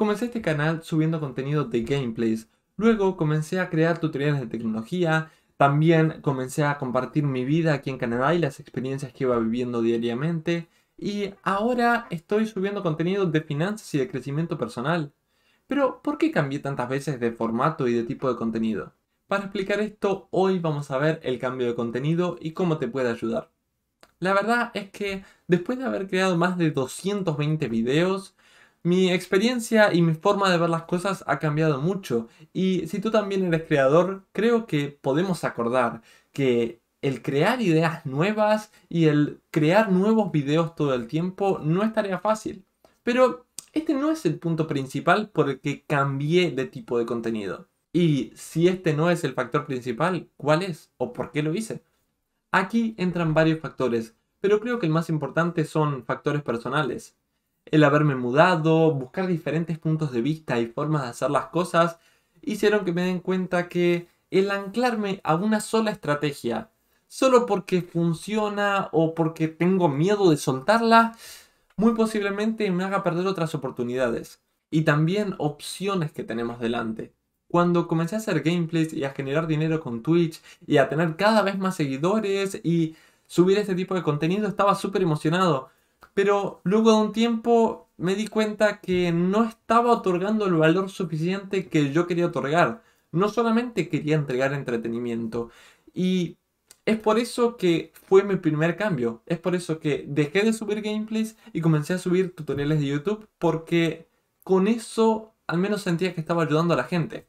Comencé este canal subiendo contenido de gameplays, luego comencé a crear tutoriales de tecnología, también comencé a compartir mi vida aquí en Canadá y las experiencias que iba viviendo diariamente, y ahora estoy subiendo contenido de finanzas y de crecimiento personal. Pero, ¿por qué cambié tantas veces de formato y de tipo de contenido? Para explicar esto, hoy vamos a ver el cambio de contenido y cómo te puede ayudar. La verdad es que después de haber creado más de 220 videos, mi experiencia y mi forma de ver las cosas ha cambiado mucho y si tú también eres creador, creo que podemos acordar que el crear ideas nuevas y el crear nuevos videos todo el tiempo no es tarea fácil. Pero este no es el punto principal por el que cambié de tipo de contenido. Y si este no es el factor principal, ¿cuál es o por qué lo hice? Aquí entran varios factores, pero creo que el más importante son factores personales el haberme mudado, buscar diferentes puntos de vista y formas de hacer las cosas, hicieron que me den cuenta que el anclarme a una sola estrategia, solo porque funciona o porque tengo miedo de soltarla, muy posiblemente me haga perder otras oportunidades y también opciones que tenemos delante. Cuando comencé a hacer gameplays y a generar dinero con Twitch y a tener cada vez más seguidores y subir este tipo de contenido, estaba súper emocionado pero luego de un tiempo me di cuenta que no estaba otorgando el valor suficiente que yo quería otorgar. No solamente quería entregar entretenimiento. Y es por eso que fue mi primer cambio. Es por eso que dejé de subir gameplays y comencé a subir tutoriales de YouTube porque con eso al menos sentía que estaba ayudando a la gente.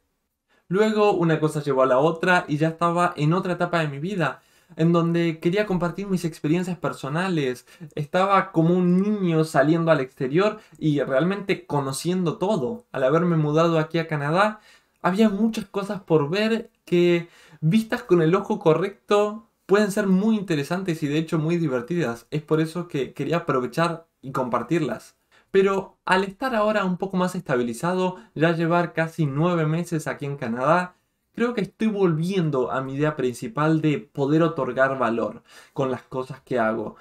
Luego una cosa llevó a la otra y ya estaba en otra etapa de mi vida en donde quería compartir mis experiencias personales. Estaba como un niño saliendo al exterior y realmente conociendo todo. Al haberme mudado aquí a Canadá, había muchas cosas por ver que, vistas con el ojo correcto, pueden ser muy interesantes y de hecho muy divertidas. Es por eso que quería aprovechar y compartirlas. Pero al estar ahora un poco más estabilizado, ya llevar casi nueve meses aquí en Canadá, Creo que estoy volviendo a mi idea principal de poder otorgar valor con las cosas que hago,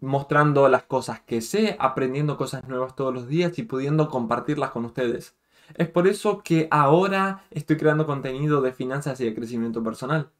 mostrando las cosas que sé, aprendiendo cosas nuevas todos los días y pudiendo compartirlas con ustedes. Es por eso que ahora estoy creando contenido de finanzas y de crecimiento personal.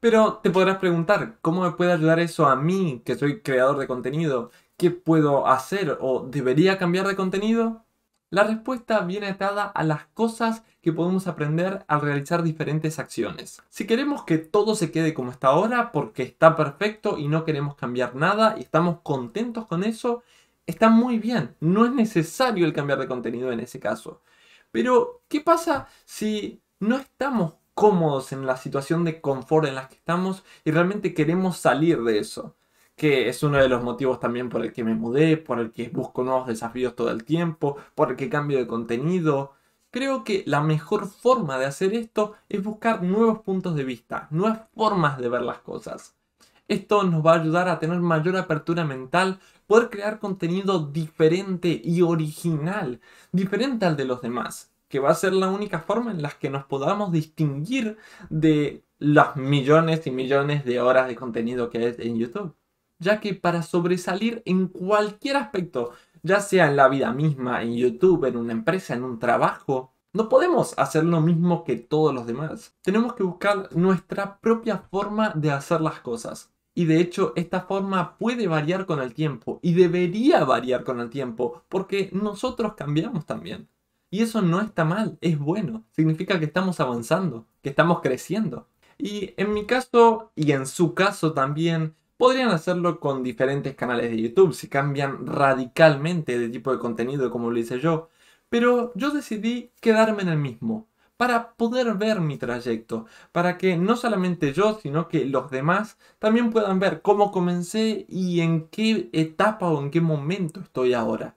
Pero te podrás preguntar, ¿cómo me puede ayudar eso a mí, que soy creador de contenido? ¿Qué puedo hacer o debería cambiar de contenido? La respuesta viene atada a las cosas que podemos aprender al realizar diferentes acciones. Si queremos que todo se quede como está ahora, porque está perfecto y no queremos cambiar nada y estamos contentos con eso, está muy bien. No es necesario el cambiar de contenido en ese caso. Pero, ¿qué pasa si no estamos cómodos en la situación de confort en la que estamos y realmente queremos salir de eso? que es uno de los motivos también por el que me mudé, por el que busco nuevos desafíos todo el tiempo, por el que cambio de contenido. Creo que la mejor forma de hacer esto es buscar nuevos puntos de vista, nuevas formas de ver las cosas. Esto nos va a ayudar a tener mayor apertura mental, poder crear contenido diferente y original, diferente al de los demás, que va a ser la única forma en la que nos podamos distinguir de las millones y millones de horas de contenido que hay en YouTube ya que para sobresalir en cualquier aspecto, ya sea en la vida misma, en YouTube, en una empresa, en un trabajo, no podemos hacer lo mismo que todos los demás. Tenemos que buscar nuestra propia forma de hacer las cosas. Y de hecho, esta forma puede variar con el tiempo y debería variar con el tiempo, porque nosotros cambiamos también. Y eso no está mal, es bueno. Significa que estamos avanzando, que estamos creciendo. Y en mi caso, y en su caso también, Podrían hacerlo con diferentes canales de YouTube si cambian radicalmente de tipo de contenido como lo hice yo, pero yo decidí quedarme en el mismo para poder ver mi trayecto, para que no solamente yo, sino que los demás también puedan ver cómo comencé y en qué etapa o en qué momento estoy ahora.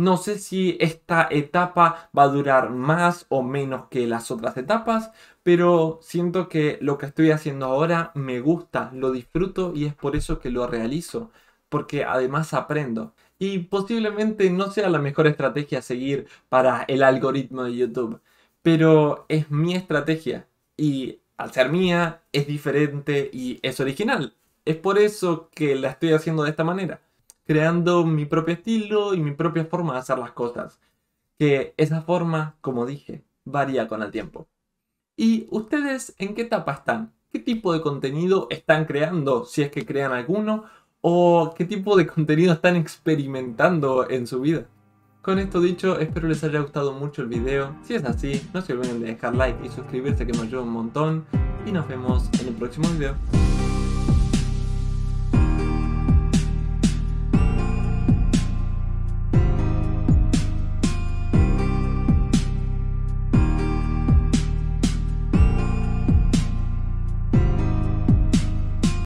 No sé si esta etapa va a durar más o menos que las otras etapas, pero siento que lo que estoy haciendo ahora me gusta, lo disfruto y es por eso que lo realizo, porque además aprendo. Y posiblemente no sea la mejor estrategia a seguir para el algoritmo de YouTube, pero es mi estrategia y al ser mía es diferente y es original. Es por eso que la estoy haciendo de esta manera creando mi propio estilo y mi propia forma de hacer las cosas. Que esa forma, como dije, varía con el tiempo. ¿Y ustedes en qué etapa están? ¿Qué tipo de contenido están creando? Si es que crean alguno, o qué tipo de contenido están experimentando en su vida. Con esto dicho, espero les haya gustado mucho el video. Si es así, no se olviden de dejar like y suscribirse que me ayuda un montón. Y nos vemos en el próximo video.